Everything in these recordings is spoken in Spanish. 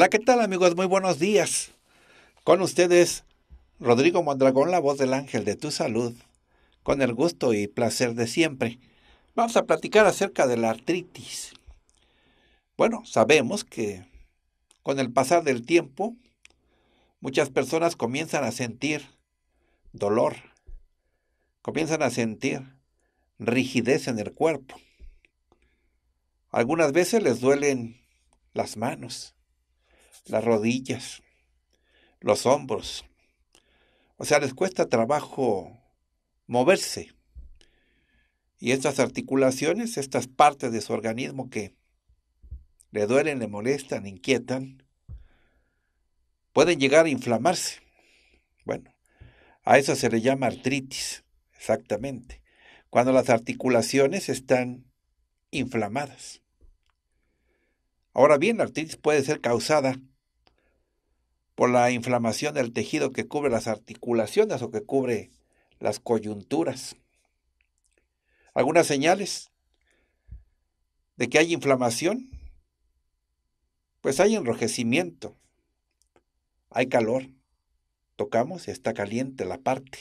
Hola, ¿qué tal amigos? Muy buenos días. Con ustedes, Rodrigo Mondragón, la voz del ángel de tu salud, con el gusto y placer de siempre. Vamos a platicar acerca de la artritis. Bueno, sabemos que con el pasar del tiempo, muchas personas comienzan a sentir dolor, comienzan a sentir rigidez en el cuerpo. Algunas veces les duelen las manos, las rodillas, los hombros. O sea, les cuesta trabajo moverse. Y estas articulaciones, estas partes de su organismo que le duelen, le molestan, inquietan, pueden llegar a inflamarse. Bueno, a eso se le llama artritis, exactamente, cuando las articulaciones están inflamadas. Ahora bien, la artritis puede ser causada por la inflamación del tejido que cubre las articulaciones o que cubre las coyunturas. Algunas señales de que hay inflamación, pues hay enrojecimiento, hay calor, tocamos y está caliente la parte,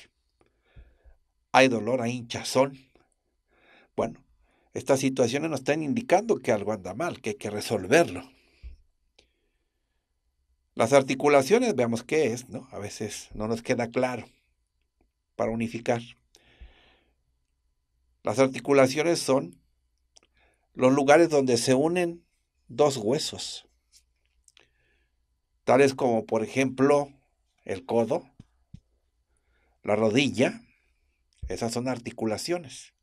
hay dolor, hay hinchazón. Bueno, estas situaciones nos están indicando que algo anda mal, que hay que resolverlo. Las articulaciones, veamos qué es, ¿no? A veces no nos queda claro para unificar. Las articulaciones son los lugares donde se unen dos huesos, tales como por ejemplo el codo, la rodilla, esas son articulaciones.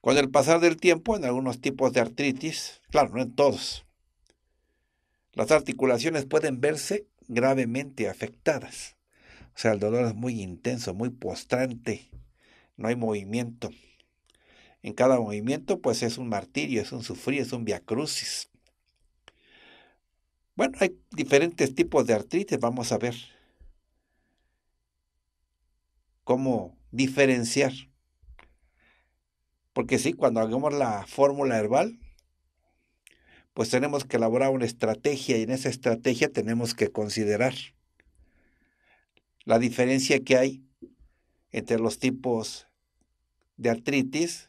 Con el pasar del tiempo, en algunos tipos de artritis, claro, no en todos, las articulaciones pueden verse gravemente afectadas. O sea, el dolor es muy intenso, muy postrante. No hay movimiento. En cada movimiento, pues es un martirio, es un sufrir, es un viacrucis. Bueno, hay diferentes tipos de artritis. Vamos a ver cómo diferenciar. Porque sí, cuando hagamos la fórmula herbal, pues tenemos que elaborar una estrategia y en esa estrategia tenemos que considerar la diferencia que hay entre los tipos de artritis.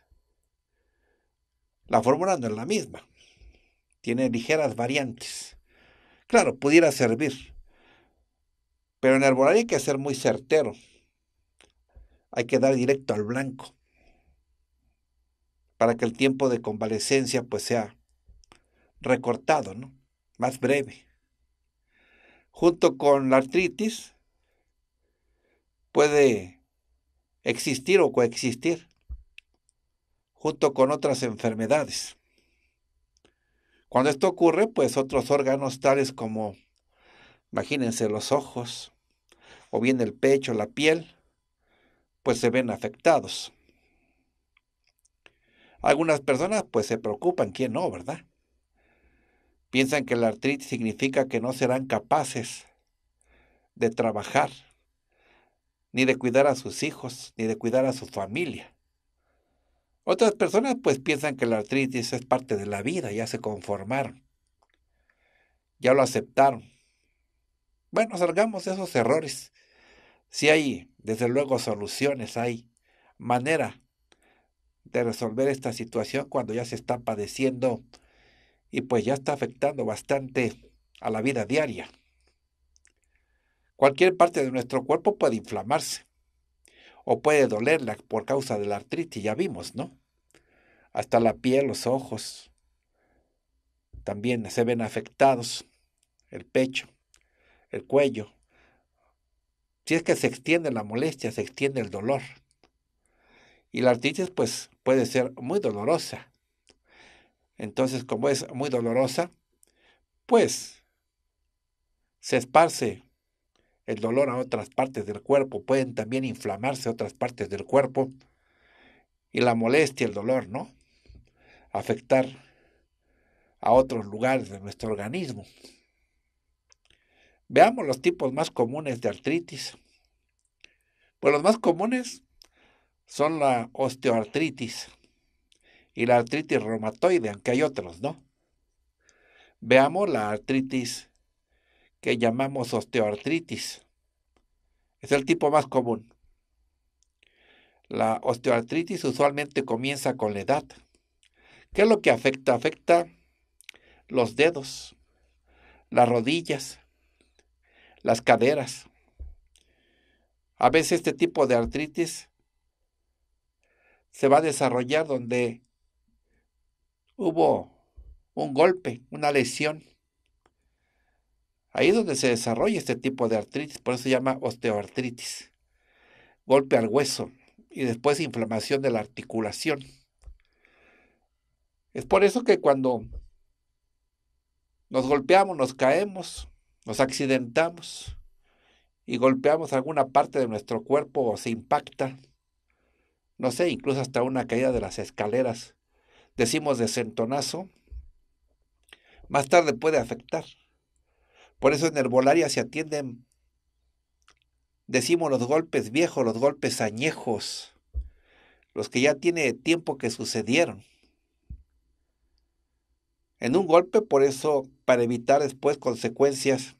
La fórmula no es la misma, tiene ligeras variantes. Claro, pudiera servir, pero en el herbolaria hay que ser muy certero. Hay que dar directo al blanco para que el tiempo de convalecencia pues sea recortado, ¿no? más breve. Junto con la artritis puede existir o coexistir junto con otras enfermedades. Cuando esto ocurre, pues otros órganos tales como, imagínense, los ojos, o bien el pecho, la piel, pues se ven afectados. Algunas personas pues se preocupan, ¿quién no, verdad? Piensan que la artritis significa que no serán capaces de trabajar, ni de cuidar a sus hijos, ni de cuidar a su familia. Otras personas pues piensan que la artritis es parte de la vida, ya se conformaron, ya lo aceptaron. Bueno, salgamos de esos errores. Si hay, desde luego, soluciones, hay manera de resolver esta situación cuando ya se está padeciendo y pues ya está afectando bastante a la vida diaria. Cualquier parte de nuestro cuerpo puede inflamarse o puede dolerla por causa de la artritis, ya vimos, ¿no? Hasta la piel, los ojos también se ven afectados, el pecho, el cuello. Si es que se extiende la molestia, se extiende el dolor. Y la artritis pues puede ser muy dolorosa entonces, como es muy dolorosa, pues se esparce el dolor a otras partes del cuerpo, pueden también inflamarse otras partes del cuerpo y la molestia, el dolor, ¿no? Afectar a otros lugares de nuestro organismo. Veamos los tipos más comunes de artritis. Pues los más comunes son la osteoartritis, y la artritis reumatoide, aunque hay otros, ¿no? Veamos la artritis que llamamos osteoartritis. Es el tipo más común. La osteoartritis usualmente comienza con la edad. ¿Qué es lo que afecta? Afecta los dedos, las rodillas, las caderas. A veces este tipo de artritis se va a desarrollar donde hubo un golpe, una lesión. Ahí es donde se desarrolla este tipo de artritis, por eso se llama osteoartritis. Golpe al hueso y después inflamación de la articulación. Es por eso que cuando nos golpeamos, nos caemos, nos accidentamos y golpeamos alguna parte de nuestro cuerpo o se impacta, no sé, incluso hasta una caída de las escaleras, decimos desentonazo, más tarde puede afectar. Por eso en herbolaria se atienden, decimos los golpes viejos, los golpes añejos, los que ya tiene tiempo que sucedieron. En un golpe, por eso, para evitar después consecuencias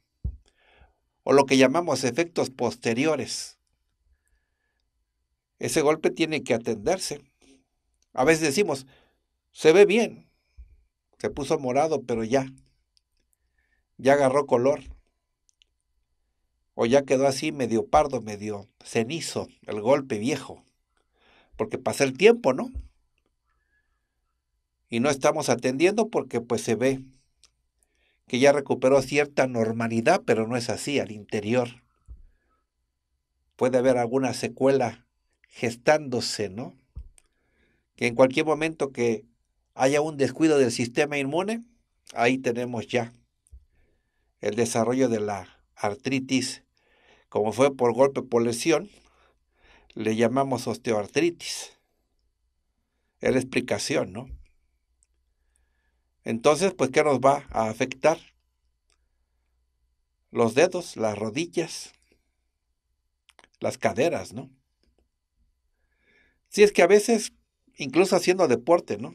o lo que llamamos efectos posteriores. Ese golpe tiene que atenderse. A veces decimos, se ve bien. Se puso morado, pero ya. Ya agarró color. O ya quedó así medio pardo, medio cenizo, el golpe viejo. Porque pasa el tiempo, ¿no? Y no estamos atendiendo porque pues se ve que ya recuperó cierta normalidad, pero no es así al interior. Puede haber alguna secuela gestándose, ¿no? Que en cualquier momento que haya un descuido del sistema inmune, ahí tenemos ya el desarrollo de la artritis, como fue por golpe, por lesión, le llamamos osteoartritis. Es la explicación, ¿no? Entonces, pues, ¿qué nos va a afectar? Los dedos, las rodillas, las caderas, ¿no? Si es que a veces, incluso haciendo deporte, ¿no?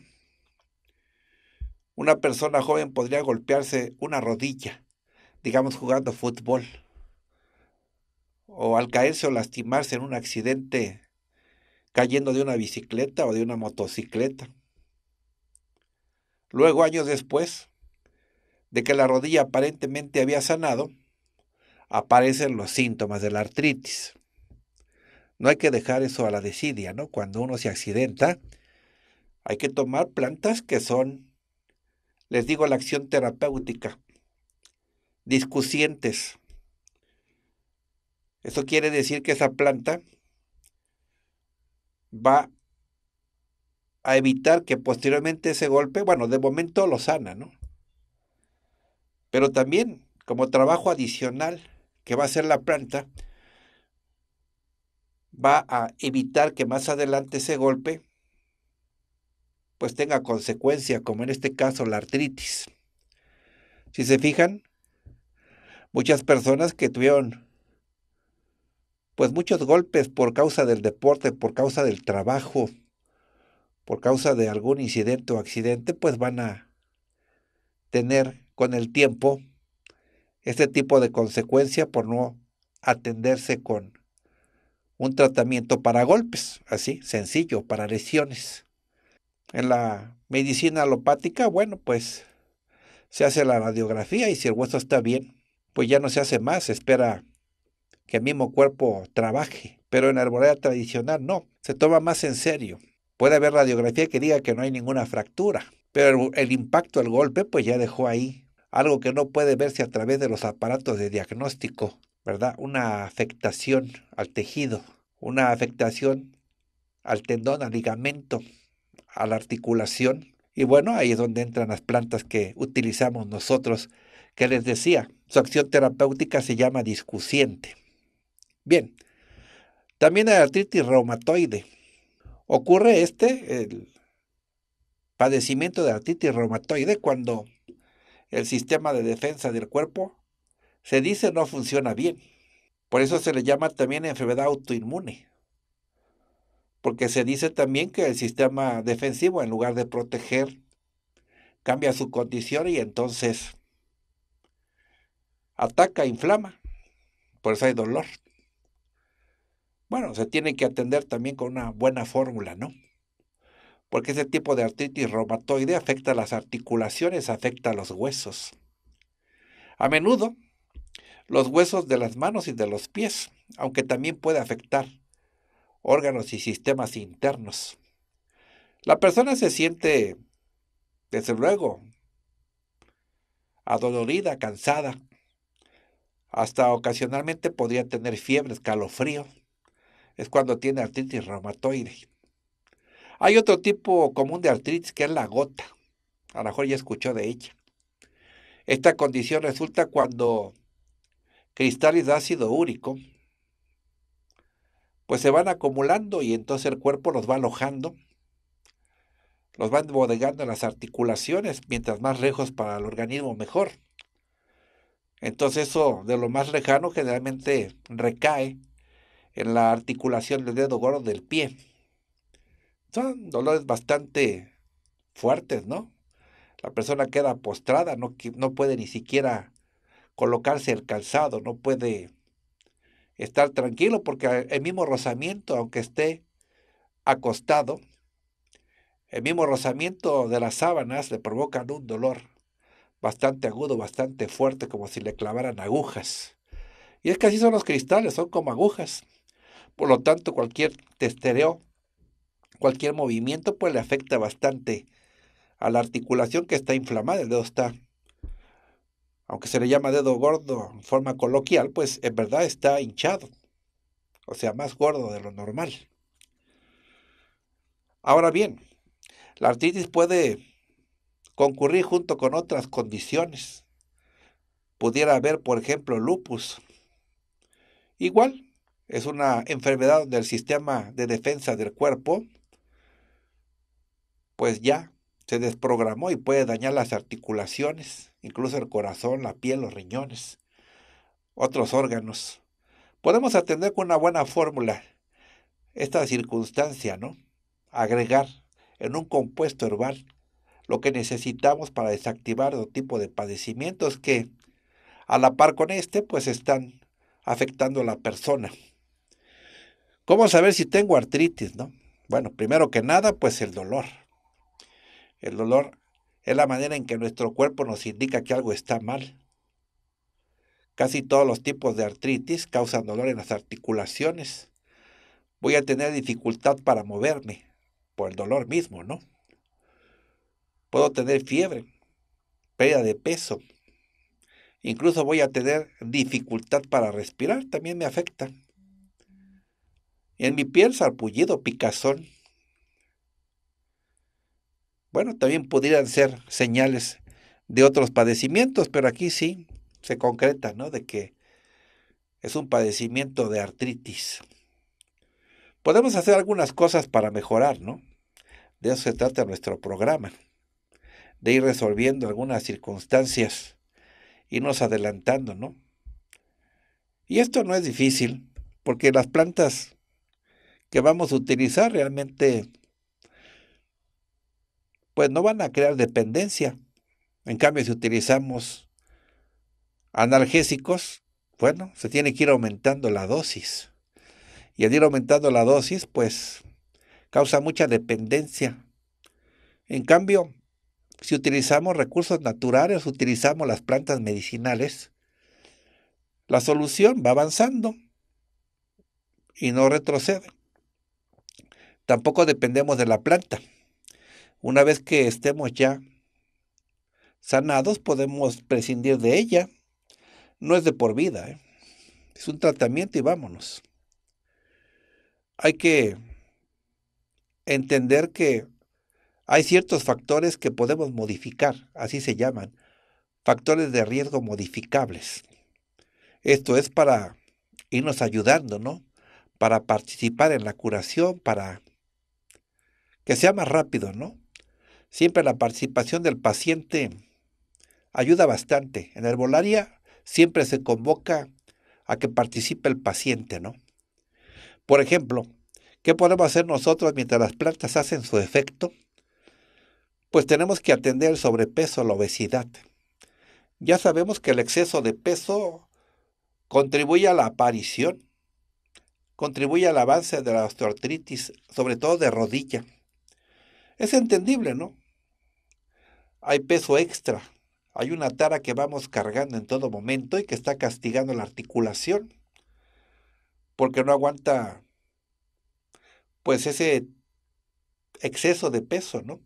una persona joven podría golpearse una rodilla, digamos jugando fútbol, o al caerse o lastimarse en un accidente cayendo de una bicicleta o de una motocicleta. Luego, años después de que la rodilla aparentemente había sanado, aparecen los síntomas de la artritis. No hay que dejar eso a la desidia, ¿no? Cuando uno se accidenta, hay que tomar plantas que son les digo la acción terapéutica, discusientes. Eso quiere decir que esa planta va a evitar que posteriormente ese golpe, bueno, de momento lo sana, ¿no? Pero también como trabajo adicional que va a hacer la planta, va a evitar que más adelante ese golpe pues tenga consecuencia, como en este caso la artritis. Si se fijan, muchas personas que tuvieron pues muchos golpes por causa del deporte, por causa del trabajo, por causa de algún incidente o accidente, pues van a tener con el tiempo este tipo de consecuencia por no atenderse con un tratamiento para golpes, así, sencillo, para lesiones. En la medicina alopática, bueno, pues se hace la radiografía y si el hueso está bien, pues ya no se hace más, se espera que el mismo cuerpo trabaje. Pero en la arboleda tradicional no, se toma más en serio. Puede haber radiografía que diga que no hay ninguna fractura, pero el, el impacto, el golpe, pues ya dejó ahí algo que no puede verse a través de los aparatos de diagnóstico, ¿verdad? Una afectación al tejido, una afectación al tendón, al ligamento, a la articulación. Y bueno, ahí es donde entran las plantas que utilizamos nosotros, que les decía, su acción terapéutica se llama discusiente. Bien, también la artritis reumatoide. Ocurre este, el padecimiento de artritis reumatoide, cuando el sistema de defensa del cuerpo se dice no funciona bien. Por eso se le llama también enfermedad autoinmune porque se dice también que el sistema defensivo, en lugar de proteger, cambia su condición y entonces ataca, inflama, por eso hay dolor. Bueno, se tiene que atender también con una buena fórmula, ¿no? Porque ese tipo de artritis reumatoide afecta las articulaciones, afecta los huesos. A menudo, los huesos de las manos y de los pies, aunque también puede afectar órganos y sistemas internos. La persona se siente, desde luego, adolorida, cansada. Hasta ocasionalmente podría tener fiebre, escalofrío. Es cuando tiene artritis reumatoide. Hay otro tipo común de artritis que es la gota. A lo mejor ya escuchó de ella. Esta condición resulta cuando cristales de ácido úrico pues se van acumulando y entonces el cuerpo los va alojando, los va bodegando en las articulaciones, mientras más lejos para el organismo mejor. Entonces eso de lo más lejano generalmente recae en la articulación del dedo gordo del pie. Son dolores bastante fuertes, ¿no? La persona queda postrada, no, no puede ni siquiera colocarse el calzado, no puede estar tranquilo porque el mismo rozamiento, aunque esté acostado, el mismo rozamiento de las sábanas le provocan un dolor bastante agudo, bastante fuerte, como si le clavaran agujas. Y es que así son los cristales, son como agujas. Por lo tanto, cualquier testereo, cualquier movimiento, pues le afecta bastante a la articulación que está inflamada. El dedo está aunque se le llama dedo gordo en forma coloquial, pues en verdad está hinchado, o sea, más gordo de lo normal. Ahora bien, la artritis puede concurrir junto con otras condiciones. Pudiera haber, por ejemplo, lupus. Igual, es una enfermedad donde el sistema de defensa del cuerpo, pues ya se desprogramó y puede dañar las articulaciones, incluso el corazón, la piel, los riñones, otros órganos. Podemos atender con una buena fórmula esta circunstancia, ¿no? Agregar en un compuesto herbal lo que necesitamos para desactivar otro tipo de padecimientos que a la par con este pues están afectando a la persona. ¿Cómo saber si tengo artritis, no? Bueno, primero que nada pues el dolor el dolor es la manera en que nuestro cuerpo nos indica que algo está mal. Casi todos los tipos de artritis causan dolor en las articulaciones. Voy a tener dificultad para moverme, por el dolor mismo, ¿no? Puedo tener fiebre, pérdida de peso. Incluso voy a tener dificultad para respirar, también me afecta. en mi piel sarpullido, picazón, bueno, también pudieran ser señales de otros padecimientos, pero aquí sí se concreta, ¿no? De que es un padecimiento de artritis. Podemos hacer algunas cosas para mejorar, ¿no? De eso se trata nuestro programa, de ir resolviendo algunas circunstancias, y nos adelantando, ¿no? Y esto no es difícil, porque las plantas que vamos a utilizar realmente pues no van a crear dependencia. En cambio, si utilizamos analgésicos, bueno, se tiene que ir aumentando la dosis. Y al ir aumentando la dosis, pues causa mucha dependencia. En cambio, si utilizamos recursos naturales, utilizamos las plantas medicinales, la solución va avanzando y no retrocede. Tampoco dependemos de la planta. Una vez que estemos ya sanados, podemos prescindir de ella. No es de por vida, ¿eh? es un tratamiento y vámonos. Hay que entender que hay ciertos factores que podemos modificar, así se llaman, factores de riesgo modificables. Esto es para irnos ayudando, ¿no? Para participar en la curación, para que sea más rápido, ¿no? Siempre la participación del paciente ayuda bastante. En herbolaria siempre se convoca a que participe el paciente, ¿no? Por ejemplo, ¿qué podemos hacer nosotros mientras las plantas hacen su efecto? Pues tenemos que atender el sobrepeso, la obesidad. Ya sabemos que el exceso de peso contribuye a la aparición, contribuye al avance de la osteoartritis, sobre todo de rodilla. Es entendible, ¿no? Hay peso extra, hay una tara que vamos cargando en todo momento y que está castigando la articulación, porque no aguanta, pues, ese exceso de peso, ¿no?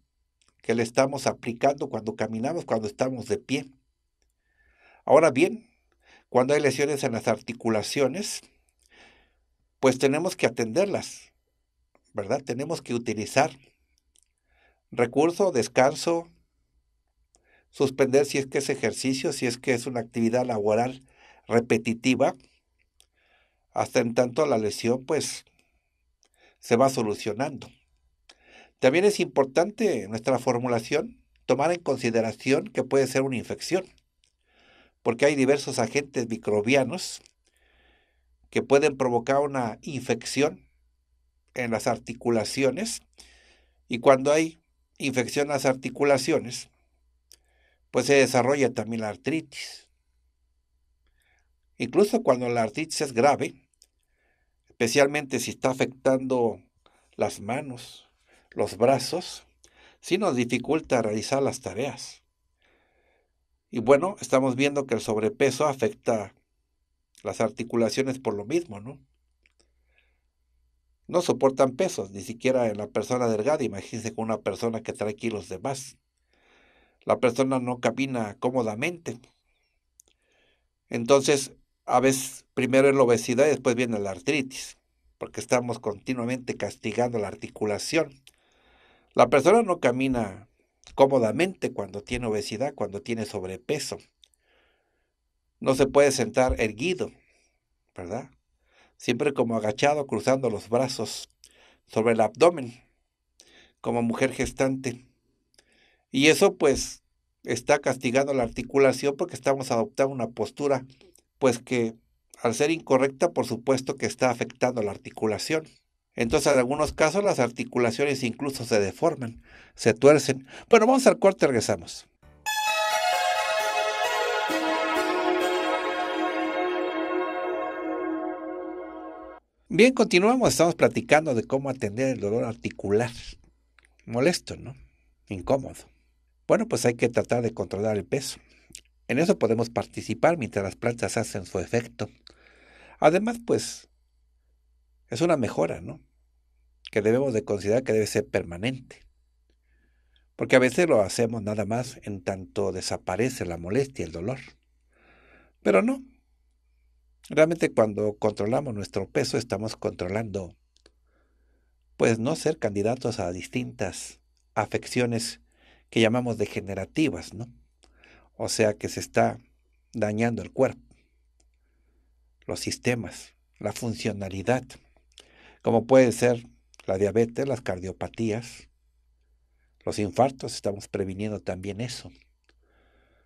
Que le estamos aplicando cuando caminamos, cuando estamos de pie. Ahora bien, cuando hay lesiones en las articulaciones, pues tenemos que atenderlas, ¿verdad? Tenemos que utilizar Recurso, descanso, suspender si es que es ejercicio, si es que es una actividad laboral repetitiva, hasta en tanto la lesión pues se va solucionando. También es importante en nuestra formulación tomar en consideración que puede ser una infección, porque hay diversos agentes microbianos que pueden provocar una infección en las articulaciones y cuando hay infección las articulaciones, pues se desarrolla también la artritis. Incluso cuando la artritis es grave, especialmente si está afectando las manos, los brazos, sí nos dificulta realizar las tareas. Y bueno, estamos viendo que el sobrepeso afecta las articulaciones por lo mismo, ¿no? no soportan pesos, ni siquiera en la persona delgada, imagínense con una persona que trae kilos de más. La persona no camina cómodamente. Entonces, a veces primero es la obesidad y después viene la artritis, porque estamos continuamente castigando la articulación. La persona no camina cómodamente cuando tiene obesidad, cuando tiene sobrepeso. No se puede sentar erguido, ¿verdad? siempre como agachado, cruzando los brazos sobre el abdomen, como mujer gestante. Y eso pues está castigando la articulación porque estamos adoptando una postura, pues que al ser incorrecta, por supuesto que está afectando la articulación. Entonces, en algunos casos las articulaciones incluso se deforman, se tuercen. Bueno, vamos al cuarto regresamos. Bien, continuamos. Estamos platicando de cómo atender el dolor articular. Molesto, ¿no? Incómodo. Bueno, pues hay que tratar de controlar el peso. En eso podemos participar mientras las plantas hacen su efecto. Además, pues, es una mejora, ¿no? Que debemos de considerar que debe ser permanente. Porque a veces lo hacemos nada más en tanto desaparece la molestia, el dolor. Pero no, Realmente cuando controlamos nuestro peso estamos controlando, pues no ser candidatos a distintas afecciones que llamamos degenerativas, ¿no? O sea que se está dañando el cuerpo, los sistemas, la funcionalidad, como puede ser la diabetes, las cardiopatías, los infartos, estamos previniendo también eso,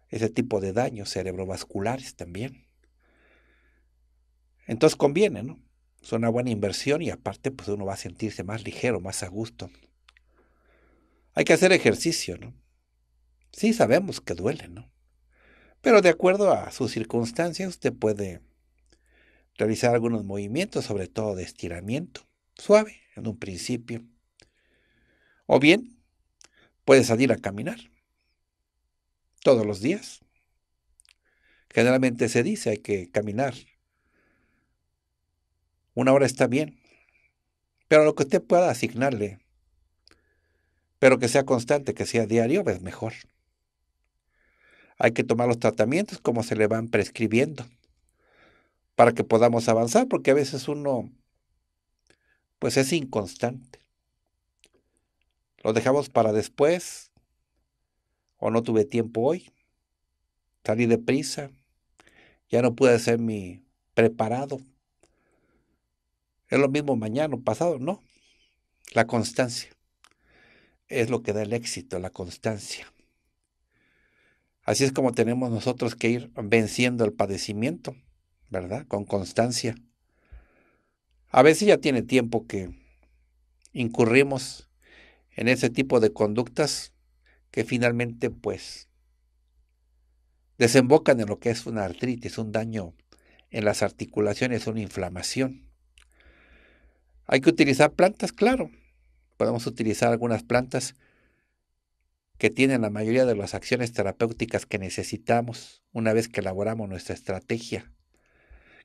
ese tipo de daños cerebrovasculares también. Entonces conviene, ¿no? Es una buena inversión y aparte pues uno va a sentirse más ligero, más a gusto. Hay que hacer ejercicio, ¿no? Sí sabemos que duele, ¿no? Pero de acuerdo a sus circunstancias usted puede realizar algunos movimientos, sobre todo de estiramiento, suave en un principio. O bien puede salir a caminar todos los días. Generalmente se dice hay que caminar una hora está bien. Pero lo que usted pueda asignarle, pero que sea constante, que sea diario, es pues, mejor. Hay que tomar los tratamientos como se le van prescribiendo para que podamos avanzar, porque a veces uno, pues es inconstante. Lo dejamos para después, o no tuve tiempo hoy, salí deprisa, ya no pude hacer mi preparado. Es lo mismo mañana o pasado, no. La constancia es lo que da el éxito, la constancia. Así es como tenemos nosotros que ir venciendo el padecimiento, ¿verdad? Con constancia. A veces ya tiene tiempo que incurrimos en ese tipo de conductas que finalmente pues desembocan en lo que es una artritis, un daño en las articulaciones, una inflamación. Hay que utilizar plantas, claro. Podemos utilizar algunas plantas que tienen la mayoría de las acciones terapéuticas que necesitamos una vez que elaboramos nuestra estrategia.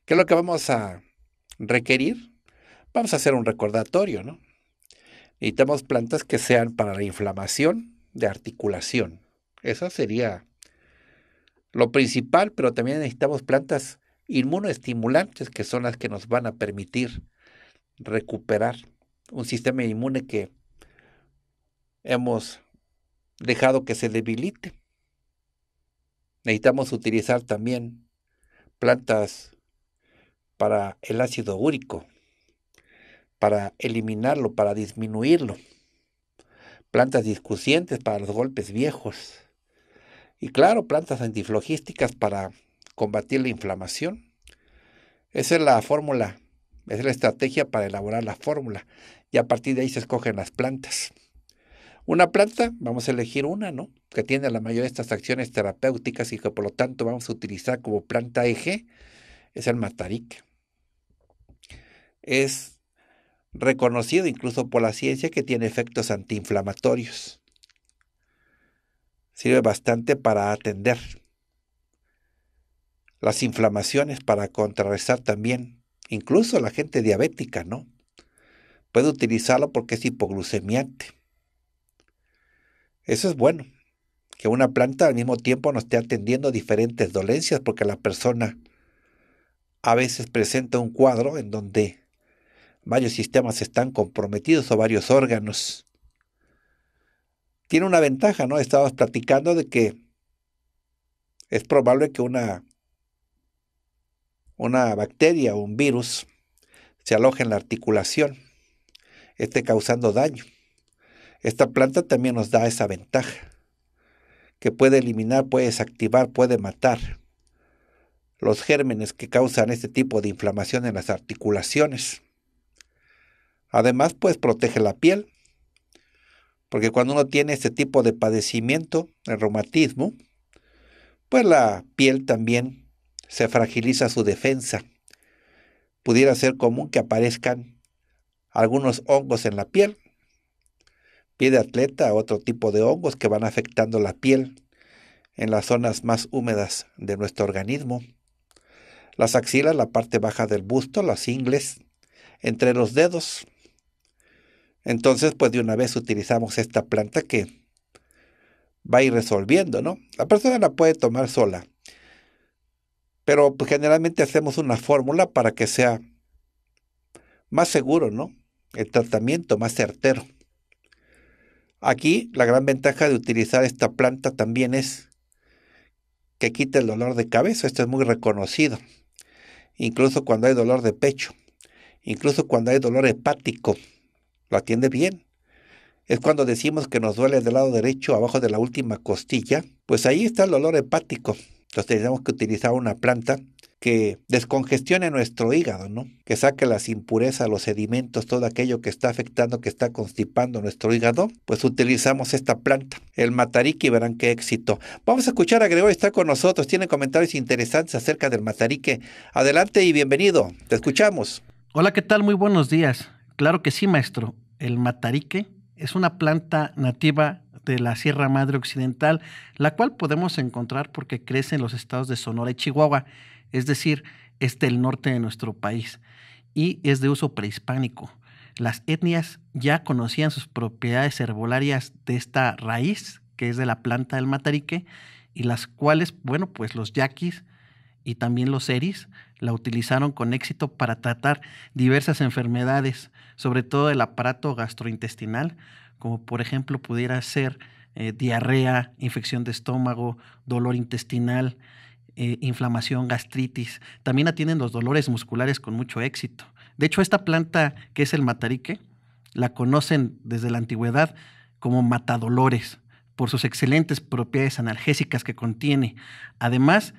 ¿Qué es lo que vamos a requerir? Vamos a hacer un recordatorio, ¿no? Necesitamos plantas que sean para la inflamación de articulación. Eso sería lo principal, pero también necesitamos plantas inmunoestimulantes que son las que nos van a permitir recuperar un sistema inmune que hemos dejado que se debilite. Necesitamos utilizar también plantas para el ácido úrico, para eliminarlo, para disminuirlo. Plantas discusientes para los golpes viejos. Y claro, plantas antiflogísticas para combatir la inflamación. Esa es la fórmula es la estrategia para elaborar la fórmula y a partir de ahí se escogen las plantas. Una planta, vamos a elegir una, ¿no? Que tiene la mayoría de estas acciones terapéuticas y que por lo tanto vamos a utilizar como planta eje, es el mataric. Es reconocido incluso por la ciencia que tiene efectos antiinflamatorios. Sirve bastante para atender las inflamaciones, para contrarrestar también Incluso la gente diabética, ¿no? Puede utilizarlo porque es hipoglucemiante. Eso es bueno, que una planta al mismo tiempo nos esté atendiendo diferentes dolencias porque la persona a veces presenta un cuadro en donde varios sistemas están comprometidos o varios órganos. Tiene una ventaja, ¿no? Estabas platicando de que es probable que una una bacteria o un virus se aloja en la articulación, esté causando daño. Esta planta también nos da esa ventaja, que puede eliminar, puede desactivar, puede matar los gérmenes que causan este tipo de inflamación en las articulaciones. Además, pues protege la piel, porque cuando uno tiene este tipo de padecimiento, el reumatismo, pues la piel también se fragiliza su defensa. Pudiera ser común que aparezcan algunos hongos en la piel, pie de atleta, otro tipo de hongos que van afectando la piel en las zonas más húmedas de nuestro organismo. Las axilas, la parte baja del busto, las ingles, entre los dedos. Entonces, pues de una vez utilizamos esta planta que va a ir resolviendo, ¿no? La persona la puede tomar sola pero pues, generalmente hacemos una fórmula para que sea más seguro, ¿no? El tratamiento más certero. Aquí la gran ventaja de utilizar esta planta también es que quita el dolor de cabeza, esto es muy reconocido, incluso cuando hay dolor de pecho, incluso cuando hay dolor hepático, lo atiende bien. Es cuando decimos que nos duele del lado derecho, abajo de la última costilla, pues ahí está el dolor hepático, entonces tenemos que utilizar una planta que descongestione nuestro hígado, ¿no? Que saque las impurezas, los sedimentos, todo aquello que está afectando, que está constipando nuestro hígado, pues utilizamos esta planta, el matarique, verán qué éxito. Vamos a escuchar a Gregorio, está con nosotros, tiene comentarios interesantes acerca del matarique. Adelante y bienvenido, te escuchamos. Hola, ¿qué tal? Muy buenos días. Claro que sí, maestro. El matarique es una planta nativa de la Sierra Madre Occidental, la cual podemos encontrar porque crece en los estados de Sonora y Chihuahua, es decir, este el norte de nuestro país y es de uso prehispánico. Las etnias ya conocían sus propiedades herbolarias de esta raíz, que es de la planta del matarique, y las cuales, bueno, pues los yaquis y también los eris la utilizaron con éxito para tratar diversas enfermedades, sobre todo el aparato gastrointestinal, como por ejemplo pudiera ser eh, diarrea, infección de estómago, dolor intestinal, eh, inflamación, gastritis. También atienden los dolores musculares con mucho éxito. De hecho, esta planta que es el matarique, la conocen desde la antigüedad como matadolores por sus excelentes propiedades analgésicas que contiene. Además,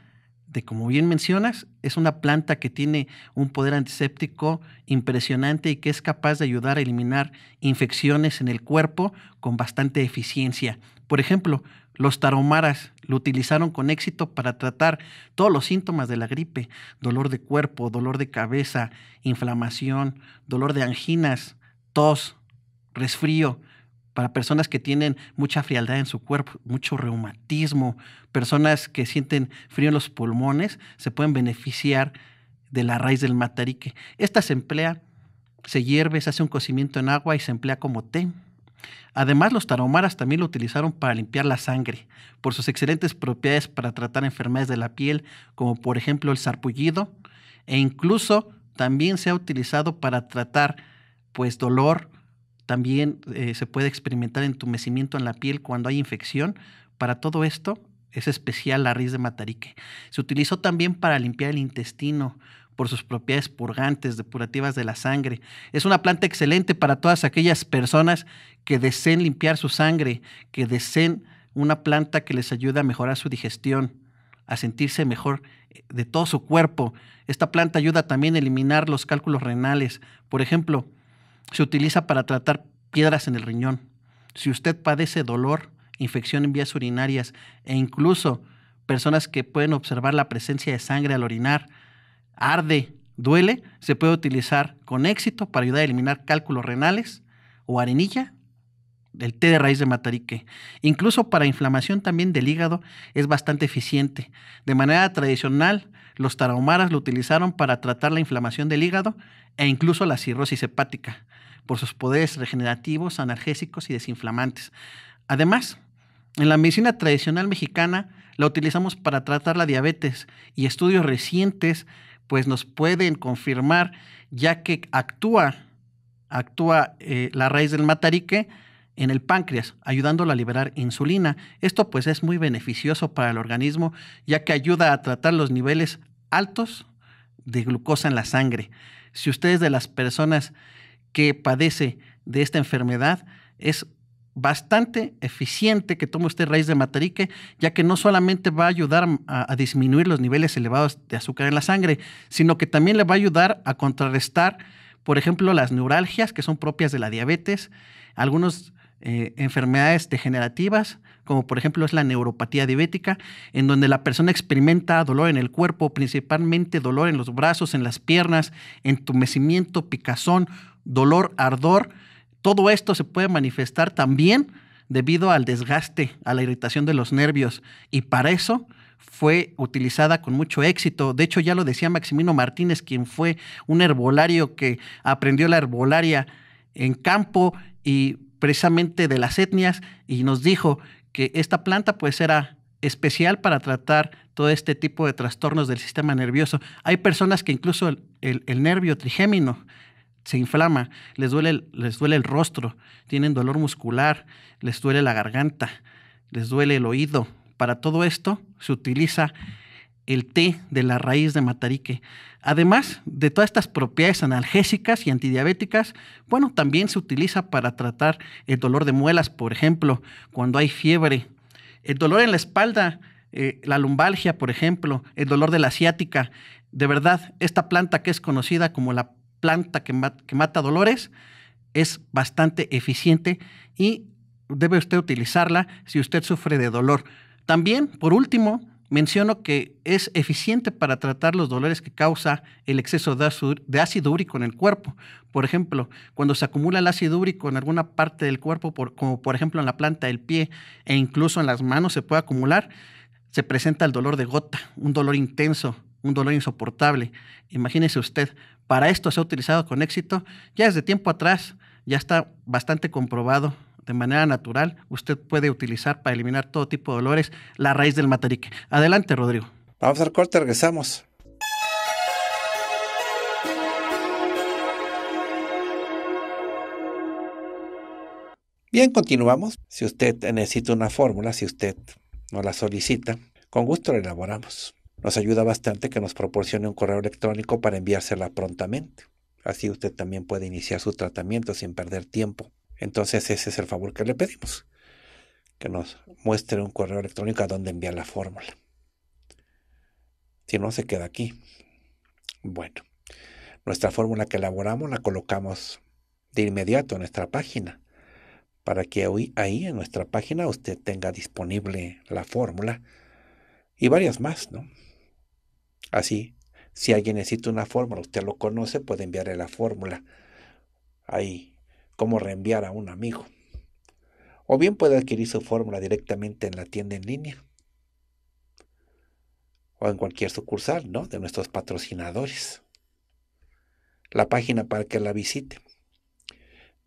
de, como bien mencionas, es una planta que tiene un poder antiséptico impresionante y que es capaz de ayudar a eliminar infecciones en el cuerpo con bastante eficiencia. Por ejemplo, los taromaras lo utilizaron con éxito para tratar todos los síntomas de la gripe, dolor de cuerpo, dolor de cabeza, inflamación, dolor de anginas, tos, resfrío, para personas que tienen mucha frialdad en su cuerpo, mucho reumatismo, personas que sienten frío en los pulmones, se pueden beneficiar de la raíz del matarique. Esta se emplea, se hierve, se hace un cocimiento en agua y se emplea como té. Además, los taromaras también lo utilizaron para limpiar la sangre, por sus excelentes propiedades para tratar enfermedades de la piel, como por ejemplo el sarpullido, e incluso también se ha utilizado para tratar pues dolor, también eh, se puede experimentar entumecimiento en la piel cuando hay infección. Para todo esto es especial la raíz de matarique. Se utilizó también para limpiar el intestino por sus propiedades purgantes, depurativas de la sangre. Es una planta excelente para todas aquellas personas que deseen limpiar su sangre, que deseen una planta que les ayude a mejorar su digestión, a sentirse mejor eh, de todo su cuerpo. Esta planta ayuda también a eliminar los cálculos renales. Por ejemplo, se utiliza para tratar piedras en el riñón. Si usted padece dolor, infección en vías urinarias e incluso personas que pueden observar la presencia de sangre al orinar, arde, duele, se puede utilizar con éxito para ayudar a eliminar cálculos renales o arenilla, el té de raíz de matarique. Incluso para inflamación también del hígado es bastante eficiente. De manera tradicional, los tarahumaras lo utilizaron para tratar la inflamación del hígado e incluso la cirrosis hepática por sus poderes regenerativos, analgésicos y desinflamantes. Además, en la medicina tradicional mexicana la utilizamos para tratar la diabetes y estudios recientes pues nos pueden confirmar ya que actúa, actúa eh, la raíz del matarique en el páncreas, ayudándolo a liberar insulina. Esto pues es muy beneficioso para el organismo ya que ayuda a tratar los niveles altos de glucosa en la sangre. Si ustedes de las personas que padece de esta enfermedad es bastante eficiente que tome usted raíz de matarique, ya que no solamente va a ayudar a, disminuir los niveles elevados de azúcar en la sangre, sino que también le va a ayudar a contrarrestar, por ejemplo, las neuralgias que son propias de la diabetes, algunas eh, enfermedades degenerativas, como por ejemplo es la neuropatía diabética, en donde la persona experimenta dolor en el cuerpo, principalmente dolor en los brazos, en las piernas, entumecimiento, picazón, dolor, ardor. Todo esto se puede manifestar también debido al desgaste, a la irritación de los nervios. Y para eso fue utilizada con mucho éxito. De hecho, ya lo decía Maximino Martínez, quien fue un herbolario que aprendió la herbolaria en campo y precisamente de las etnias, y nos dijo que esta planta pues era especial para tratar todo este tipo de trastornos del sistema nervioso. Hay personas que incluso el, el nervio trigémino se inflama, les duele, les duele el rostro, tienen dolor muscular, les duele la garganta, les duele el oído. Para todo esto se utiliza el té de la raíz de matarique. Además de todas estas propiedades analgésicas y antidiabéticas, bueno, también se utiliza para tratar el dolor de muelas, por ejemplo, cuando hay fiebre, el dolor en la espalda, eh, la lumbalgia, por ejemplo, el dolor de la ciática. De verdad, esta planta que es conocida como la planta que, mata dolores es bastante eficiente y debe usted utilizarla si usted sufre de dolor. También, por último, menciono que es eficiente para tratar los dolores que causa el exceso de ácido, úrico en el cuerpo. Por ejemplo, cuando se acumula el ácido úrico en alguna parte del cuerpo, como por ejemplo en la planta del pie e incluso en las manos se puede acumular, se presenta el dolor de gota, un dolor intenso un dolor insoportable. Imagínese usted, para esto se ha utilizado con éxito, ya desde tiempo atrás, ya está bastante comprobado de manera natural, usted puede utilizar para eliminar todo tipo de dolores la raíz del matarique. Adelante, Rodrigo. Vamos al corte, regresamos. Bien, continuamos. Si usted necesita una fórmula, si usted nos la solicita, con gusto la elaboramos nos ayuda bastante que nos proporcione un correo electrónico para enviársela prontamente. Así usted también puede iniciar su tratamiento sin perder tiempo. Entonces ese es el favor que le pedimos, que nos muestre un correo electrónico a donde enviar la fórmula. Si no, se queda aquí. Bueno, nuestra fórmula que elaboramos la colocamos de inmediato en nuestra página, para que hoy ahí en nuestra página usted tenga disponible la fórmula y varias más, ¿no? Así, si alguien necesita una fórmula, usted lo conoce, puede enviarle la fórmula ahí, como reenviar a un amigo. O bien puede adquirir su fórmula directamente en la tienda en línea o en cualquier sucursal ¿no? de nuestros patrocinadores. La página para que la visite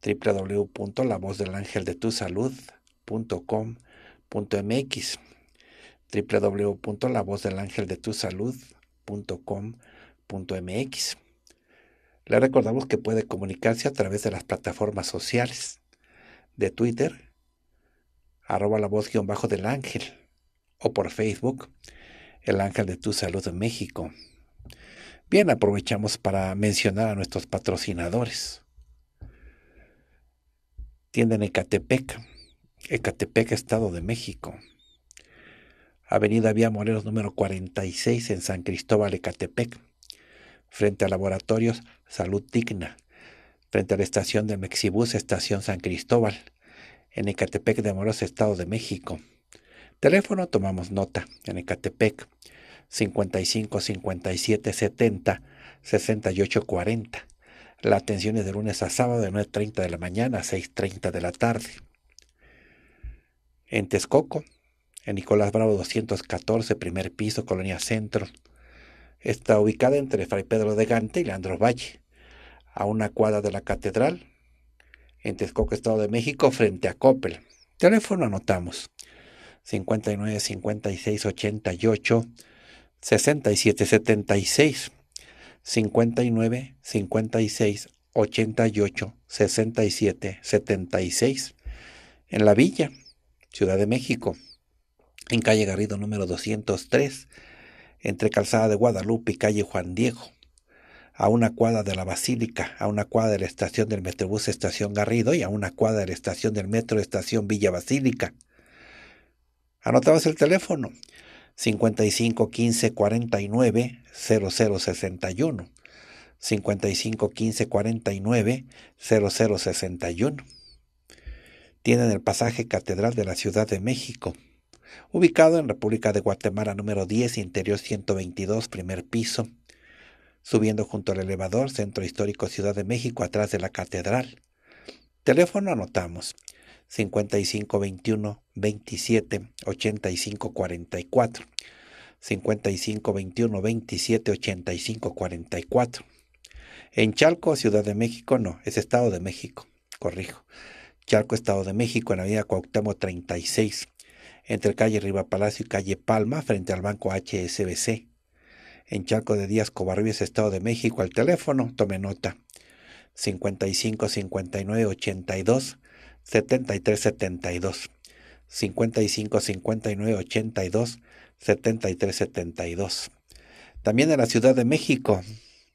www.lavozdelangeldetusalud.com.mx www.lavozdelangeldetusalud.com .com.mx Le recordamos que puede comunicarse a través de las plataformas sociales de Twitter, arroba la voz guión del ángel, o por Facebook, el ángel de tu salud en México. Bien, aprovechamos para mencionar a nuestros patrocinadores. Tienden Ecatepec, Ecatepec, Estado de México. Avenida Vía Morelos número 46 en San Cristóbal Ecatepec, frente a Laboratorios Salud Digna, frente a la estación de Mexibus, Estación San Cristóbal, en Ecatepec de Morelos, Estado de México. Teléfono tomamos nota en Ecatepec 55 57 70 68 40. La atención es de lunes a sábado de 9.30 de la mañana a 6.30 de la tarde. En Texcoco, en Nicolás Bravo 214, primer piso, Colonia Centro. Está ubicada entre Fray Pedro de Gante y Leandro Valle, a una cuadra de la Catedral, en Texcoco, Estado de México, frente a Coppel. Teléfono anotamos 59 56 88 67 76 59 56 88 67 76 en la Villa, Ciudad de México en calle Garrido número 203, entre Calzada de Guadalupe y calle Juan Diego, a una cuadra de la Basílica, a una cuadra de la estación del Metrobús Estación Garrido y a una cuadra de la estación del Metro Estación Villa Basílica. ¿Anotabas el teléfono 55 15 49 0061. 55 15 49 0061. Tienen el pasaje Catedral de la Ciudad de México ubicado en República de Guatemala número 10, interior 122, primer piso, subiendo junto al elevador, Centro Histórico Ciudad de México, atrás de la Catedral. Teléfono anotamos 5521 27 85 44. 27 85 44. En Chalco, Ciudad de México, no, es Estado de México, corrijo. Chalco, Estado de México, en la avenida Cuauhtémoc 36, entre calle Riva Palacio y calle Palma, frente al banco HSBC. En Charco de Díaz Covarrubias, Estado de México, al teléfono, tome nota. 55 59 82 73 72. 55 59 82 73 72. También en la Ciudad de México,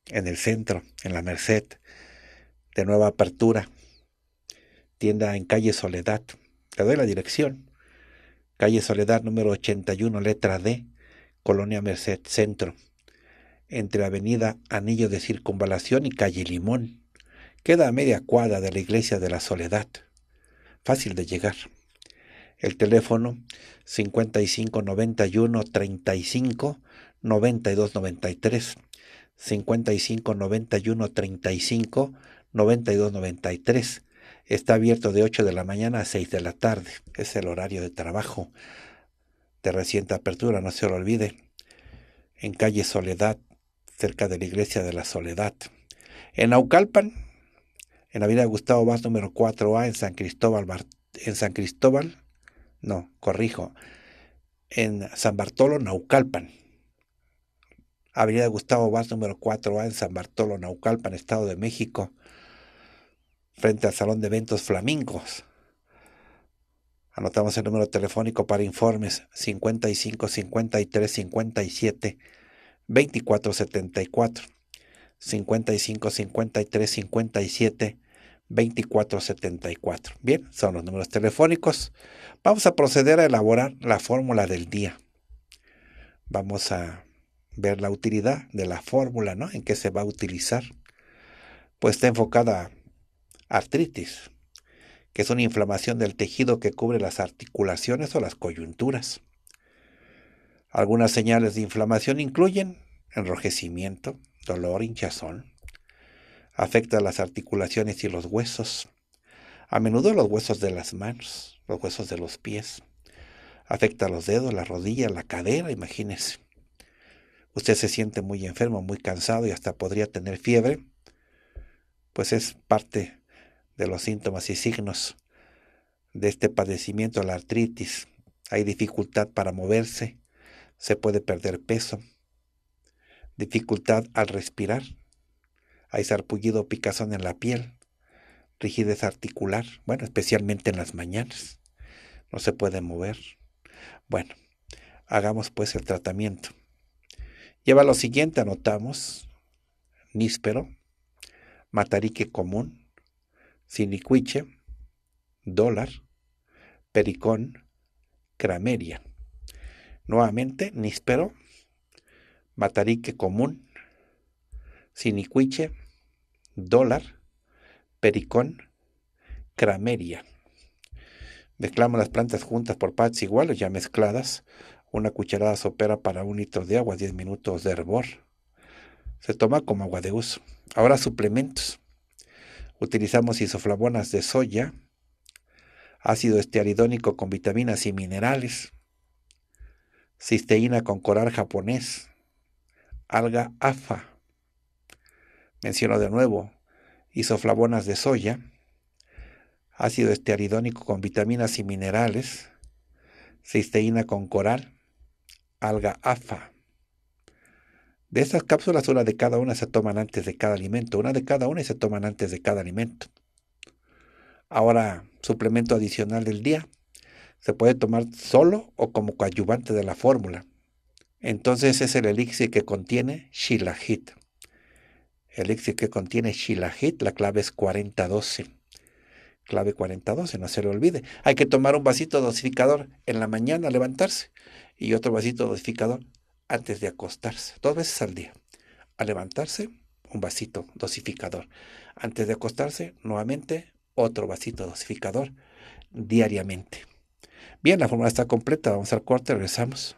en el centro, en la Merced, de nueva apertura, tienda en calle Soledad. Te doy la dirección calle Soledad número 81, letra D, Colonia Merced Centro, entre avenida Anillo de Circunvalación y calle Limón. Queda a media cuadra de la iglesia de la Soledad. Fácil de llegar. El teléfono 5591 35 9293 5591 35 92 93 Está abierto de 8 de la mañana a 6 de la tarde. Es el horario de trabajo de reciente apertura, no se lo olvide. En calle Soledad, cerca de la iglesia de la Soledad. En Naucalpan, en Avenida Gustavo Vaz número 4A, en San Cristóbal, en San Cristóbal, no, corrijo, en San Bartolo, Naucalpan. Avenida Gustavo Vaz número 4A en San Bartolo, Naucalpan, Estado de México frente al Salón de Eventos Flamingos. Anotamos el número telefónico para informes 55 53 57 24 74. 55 53 57 24 74. Bien, son los números telefónicos. Vamos a proceder a elaborar la fórmula del día. Vamos a ver la utilidad de la fórmula, ¿no? En qué se va a utilizar. Pues está enfocada Artritis, que es una inflamación del tejido que cubre las articulaciones o las coyunturas. Algunas señales de inflamación incluyen enrojecimiento, dolor, hinchazón. Afecta las articulaciones y los huesos. A menudo los huesos de las manos, los huesos de los pies. Afecta los dedos, la rodilla, la cadera, imagínese. Usted se siente muy enfermo, muy cansado y hasta podría tener fiebre. Pues es parte de los síntomas y signos de este padecimiento, la artritis. Hay dificultad para moverse, se puede perder peso, dificultad al respirar, hay sarpullido o picazón en la piel, rigidez articular, bueno, especialmente en las mañanas, no se puede mover. Bueno, hagamos pues el tratamiento. Lleva lo siguiente, anotamos, níspero, matarique común, cinicuiche, dólar, pericón, crameria. Nuevamente, níspero, matarique común, cinicuiche, dólar, pericón, crameria. Mezclamos las plantas juntas por partes iguales, ya mezcladas. Una cucharada sopera para un litro de agua, 10 minutos de hervor. Se toma como agua de uso. Ahora suplementos. Utilizamos isoflavonas de soya, ácido estearidónico con vitaminas y minerales, cisteína con coral japonés, alga afa. Menciono de nuevo isoflavonas de soya, ácido estearidónico con vitaminas y minerales, cisteína con coral, alga afa. De estas cápsulas, una de cada una se toman antes de cada alimento, una de cada una y se toman antes de cada alimento. Ahora, suplemento adicional del día. Se puede tomar solo o como coadyuvante de la fórmula. Entonces es el elixir que contiene shilajit. Elixir que contiene shilajit, la clave es 40-12. Clave 40-12, no se le olvide. Hay que tomar un vasito dosificador en la mañana, levantarse, y otro vasito dosificador antes de acostarse, dos veces al día. a levantarse, un vasito dosificador. Antes de acostarse, nuevamente, otro vasito dosificador diariamente. Bien, la fórmula está completa. Vamos al corte, regresamos.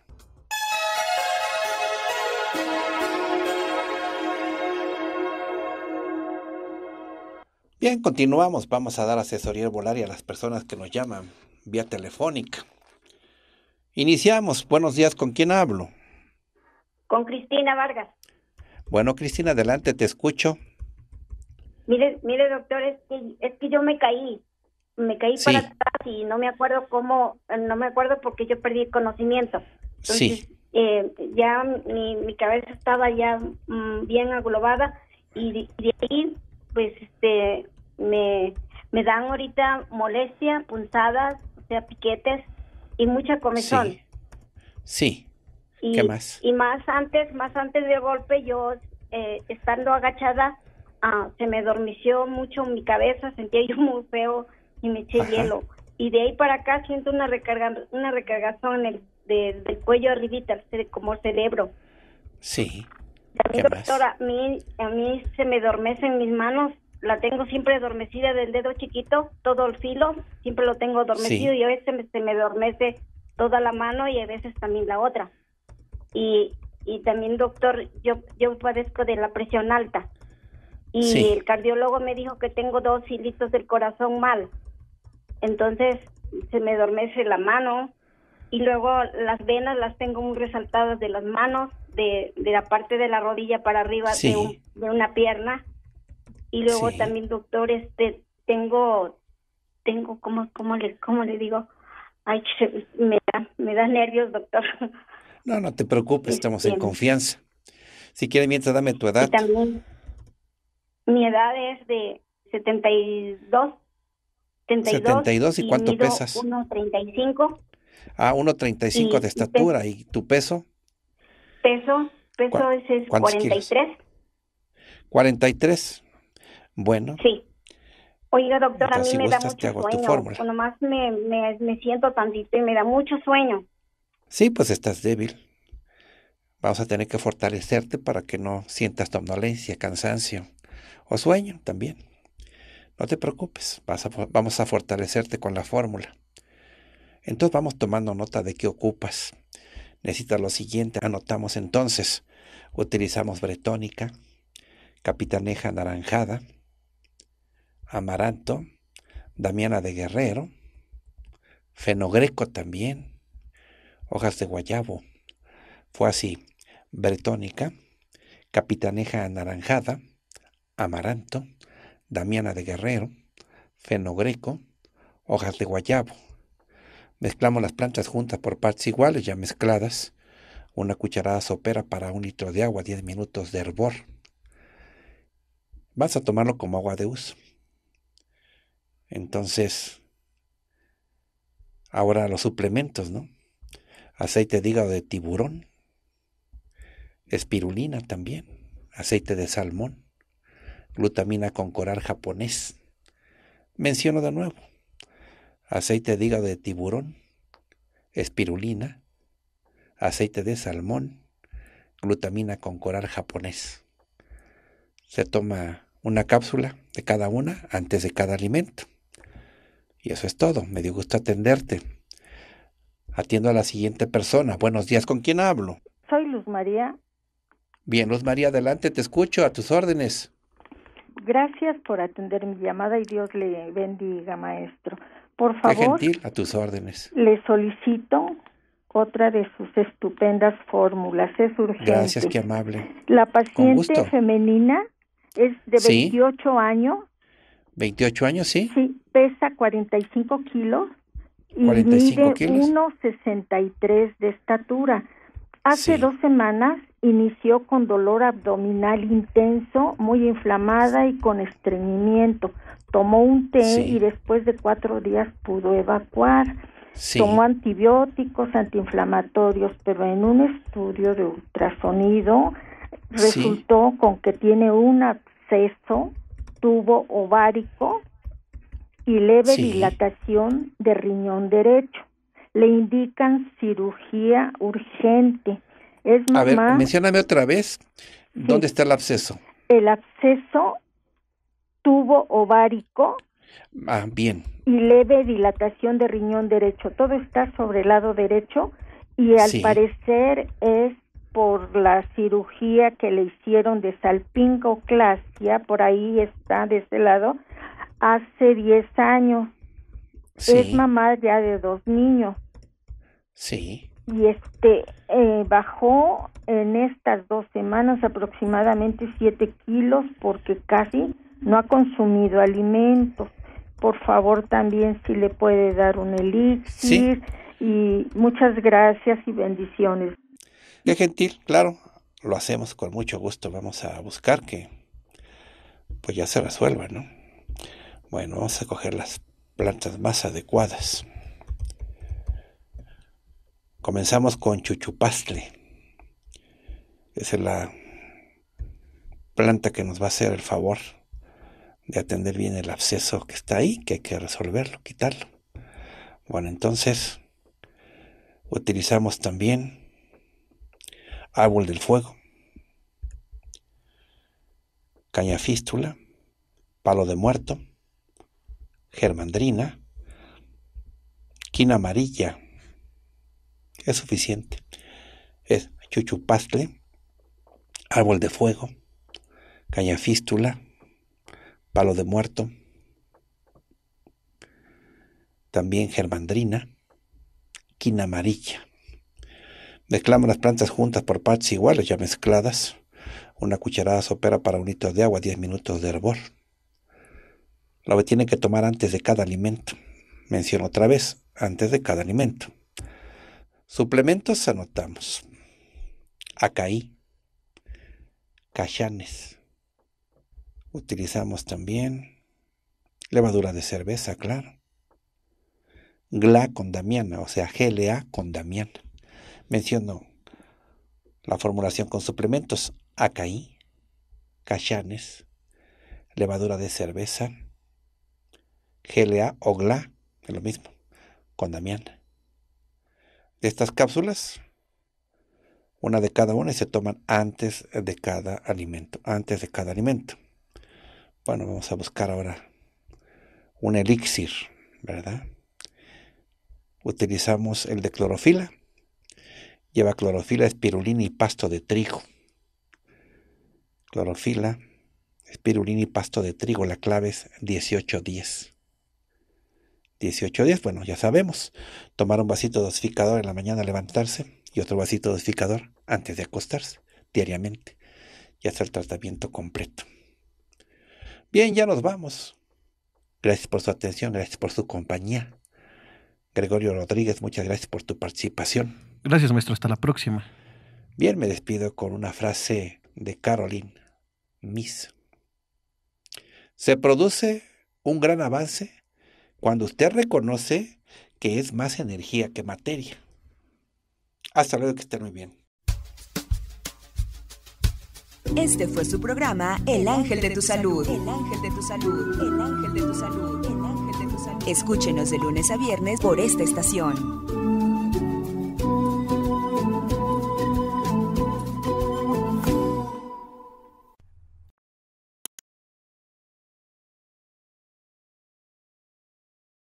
Bien, continuamos. Vamos a dar asesoría y a las personas que nos llaman vía telefónica. Iniciamos. Buenos días, ¿con quién hablo? Con Cristina Vargas. Bueno, Cristina, adelante, te escucho. Mire, mire doctor, es que, yo me caí, me caí para atrás y no me acuerdo cómo, no me acuerdo porque yo perdí conocimiento. sí. Eh, ya mi, mi, cabeza estaba ya mm, bien aglobada y de, ahí, pues, este, me, me dan ahorita molestia, punzadas, o sea, piquetes y mucha comezón. Sí. sí. Y, más? Y más antes, más antes de golpe, yo eh, estando agachada, ah, se me dormició mucho mi cabeza, sentía yo muy feo y me eché hielo. Y de ahí para acá siento una recarga, una recargazón en el, de, del cuello arribita, como cerebro. Sí. A, mí, a mí se me dormecen mis manos la tengo siempre adormecida del dedo chiquito, todo el filo, siempre lo tengo adormecido y a veces se me, dormece toda la mano y a veces también la otra. Y, y también, doctor, yo, yo padezco de la presión alta. Y el cardiólogo me dijo que tengo dos hilitos del corazón mal. Entonces se me adormece la mano y luego las venas las tengo muy resaltadas de las manos, de, la parte de la rodilla para arriba de, una pierna. Y luego también, doctor, este, tengo, tengo, ¿cómo, cómo, le, cómo le digo? Ay, me da, me da nervios, doctor. No, no te preocupes, estamos en este, confianza. Si quieres, mientras dame tu edad. mi edad es de 72. 72, y, cuánto pesas? 1.35. Ah, 1.35 de estatura. ¿Y tu peso? Peso, peso es 43. 43. Bueno. Sí. Oiga, doctor, a mí me gustas, da mucho sueño. Tu fórmula. Nomás me, me, me siento tantito y me da mucho sueño. Sí, pues estás débil. Vamos a tener que fortalecerte para que no sientas somnolencia, cansancio o sueño también. No te preocupes, vamos a fortalecerte con la fórmula. Entonces vamos tomando nota de qué ocupas. Necesitas lo siguiente, anotamos entonces. Utilizamos bretónica, capitaneja anaranjada, amaranto, damiana de guerrero, fenogreco también, hojas de guayabo. Fue así, bretónica, capitaneja anaranjada, amaranto, damiana de guerrero, fenogreco, hojas de guayabo. Mezclamos las plantas juntas por partes iguales, ya mezcladas. Una cucharada sopera para un litro de agua, 10 minutos de hervor. Vas a tomarlo como agua de uso. Entonces, ahora los suplementos, ¿no? aceite de hígado de tiburón, espirulina también, aceite de salmón, glutamina con coral japonés. Menciono de nuevo, aceite de hígado de tiburón, espirulina, aceite de salmón, glutamina con coral japonés. Se toma una cápsula de cada una antes de cada alimento. Y eso es todo. Me dio gusto atenderte. Atiendo a la siguiente persona. Buenos días, ¿con quién hablo? Soy Luz María. Bien, Luz María, adelante, te escucho, a tus órdenes. Gracias por atender mi llamada y Dios le bendiga, maestro. Por favor, a tus órdenes. Le solicito otra de sus estupendas fórmulas. Es urgente. Gracias, qué amable. La paciente femenina es de 28 años. 28 años, sí. Sí, pesa 45 kilos y mide 1,63 de estatura. Hace dos semanas inició con dolor abdominal intenso, muy inflamada y con estreñimiento. Tomó un té y después de cuatro días pudo evacuar. Tomó antibióticos, antiinflamatorios, pero en un estudio de ultrasonido resultó con que tiene un absceso tubo ovárico y leve dilatación de riñón derecho. Le indican cirugía urgente. Es más... A ver, mencióname otra vez. ¿Dónde está el absceso? El absceso tubo ovárico. Ah, bien. Y leve dilatación de riñón derecho. Todo está sobre el lado derecho y al parecer es por la cirugía que le hicieron de salpingoclasia... por ahí está de este lado, hace 10 años. Es mamá ya de dos niños. Sí. Y este, eh, bajó en estas dos semanas aproximadamente 7 kilos porque casi no ha consumido alimentos. Por favor, también si le puede dar un elixir. Y muchas gracias y bendiciones. de gentil, claro. Lo hacemos con mucho gusto. Vamos a buscar que pues ya se resuelva, ¿no? Bueno, vamos a coger las plantas más adecuadas. Comenzamos con chuchupastle. Esa es la planta que nos va a hacer el favor de atender bien el absceso que está ahí, que hay que resolverlo, quitarlo. Bueno, entonces utilizamos también árbol del fuego, caña fístula, palo de muerto, germandrina, quina amarilla. Es suficiente. Es chuchupastle, árbol de fuego, caña fístula, palo de muerto, también germandrina, quina amarilla. Mezclamos las plantas juntas por partes iguales, ya mezcladas. Una cucharada sopera para un litro de agua, 10 minutos de hervor. Lo tiene que tomar antes de cada alimento. Menciono otra vez, antes de cada alimento. Suplementos anotamos. Acaí. Cachanes. Utilizamos también levadura de cerveza, claro. GLA con damiana, o sea, GLA con damiana. Menciono la formulación con suplementos. Acaí. Cachanes. Levadura de cerveza. GLA o GLA, es lo mismo, con Damián. De estas cápsulas, una de cada una y se toman antes de cada alimento, antes de cada alimento. Bueno, vamos a buscar ahora un elixir, ¿verdad? Utilizamos el de clorofila. Lleva clorofila, espirulina y pasto de trigo. Clorofila, espirulina y pasto de trigo. La clave es 1810. 18 días, bueno, ya sabemos. Tomar un vasito dosificador en la mañana, levantarse y otro vasito dosificador antes de acostarse, diariamente. Ya está el tratamiento completo. Bien, ya nos vamos. Gracias por su atención, gracias por su compañía. Gregorio Rodríguez, muchas gracias por tu participación. Gracias, maestro. Hasta la próxima. Bien, me despido con una frase de Caroline Miss. Se produce un gran avance cuando usted reconoce que es más energía que materia. Hasta luego, que estén muy bien. Este fue su programa El Ángel de tu Salud. El Ángel de tu Salud. El Ángel de tu Salud. El Ángel de tu Salud. Escúchenos de lunes a viernes por esta estación.